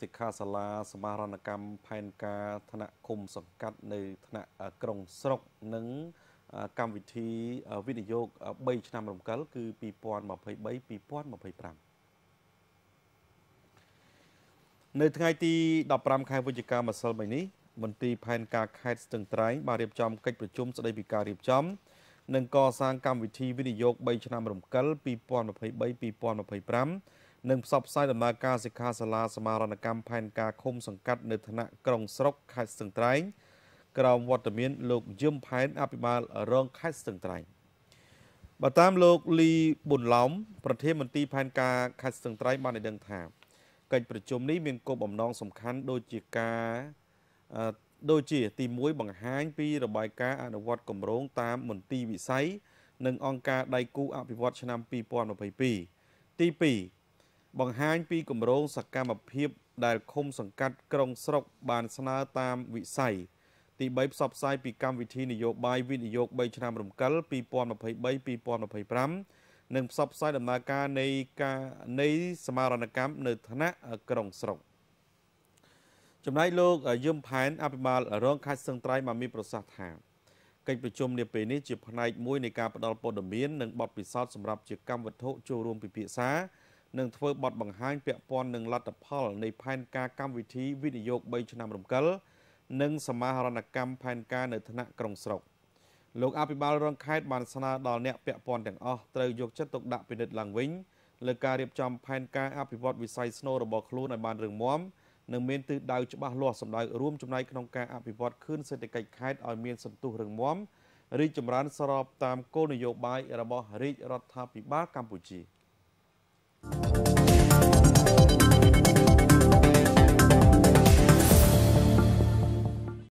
សិក្ខាសាលាសមាហរណកម្មផែនការថ្នាក់ឃុំសង្កាត់ នៅថ្នាក់ក្រុងស្រុកនិងកម្មវិធីវិនិយោគ3ឆ្នាំរំកិល គឺ2023 2025នៅថ្ងៃទី15ខែវិច្ឆិកាម្សិលមិញនេះមន្ត្រីផែនការខេត្តស្ទឹងត្រែងបានរៀបចំកិច្ចប្រជុំស្តីពីការរៀបចំ និងកសាងកម្មវិធីវិនិយោគ3ឆ្នាំរំកិល2023-2025និងផ្សព្វផ្សាយដំណើរការសិក្ខាសាលាសមារណកម្មផែនការឃុំសង្កាត់នៅថ្នាក់ក្រុងស្រុកខេត្តស្ទឹងត្រែង ក្រោមវត្តមានលោកយឹមផែនអភិបាលរងខេត្តស្ទឹងត្រែងបើតាមលោកលីប៊ុនឡំប្រធានមន្ត្រីផែនការខេត្តស្ទឹងត្រែងបានឲ្យដឹងថាកិច្ចប្រជុំនេះមានគោលបំណងសំខាន់ដូចជាការដូចជាទី1បង្ហាញពីរបាយការណ៍អនុវត្តគម្រោងតាមមន្ទីរវិស័យនិងអង្គការដៃគូអភិវឌ្ឍឆ្នាំ2022ទី2បង្ហាញពីគម្រោងសកម្មភាពដែលឃុំសង្កាត់ក្រុងស្រុកបានស្នើតាមវិស័យទី3ផ្សព្វផ្សាយពីកម្មវិធីនយោបាយវិនិយោគ3ឆ្នាំរំកិល2023-2025និងផ្សព្វផ្សាយដំណើរការនៃការនៃសមារណកម្មនៅថ្នាក់ក្រុងស្រុកចំណែកលោកយឹមផែនអភិបាលរងខេត្តសឹងត្រែងបានមានប្រសាសន៍ថាកិច្ចប្រជុំនាពេលនេះជាផ្នែកមួយនៃការផ្តល់ព័ត៌មាននិងបទពិសោធន៍សម្រាប់ជាកម្មវត្ថុចូលរួមពិភាក្សានឹងធ្វើបទបង្ហាញពាក់ព័ន្ធនឹងលទ្ធផលនៃផែនការកម្មវិធីវិនិយោគ3ឆ្នាំរំកិលនិងសមាហរណកម្មផែនការនៅថ្នាក់ក្រុងស្រុកលោកអភិបាលរងខេត្តបានស្នើដល់អ្នកពាក់ព័ន្ធទាំងអស់ត្រូវយកចិត្តទុកដាក់ពិនិត្យឡើងវិញលើការរៀបចំផែនការអភិវឌ្ឍវិស័យស្នូលរបស់ខ្លួនឲ្យបានរឹងមាំនិងមានទិសដៅច្បាស់លាស់សម្ដៅរួមចំណែកក្នុងការអភិវឌ្ឍខឿនសេដ្ឋកិច្ចខេត្តឲ្យមានសន្ទុះរឹងមាំរីកចម្រើនស្របតាមគោលនយោបាយរបស់រាជរដ្ឋាភិបាលកម្ពុជា។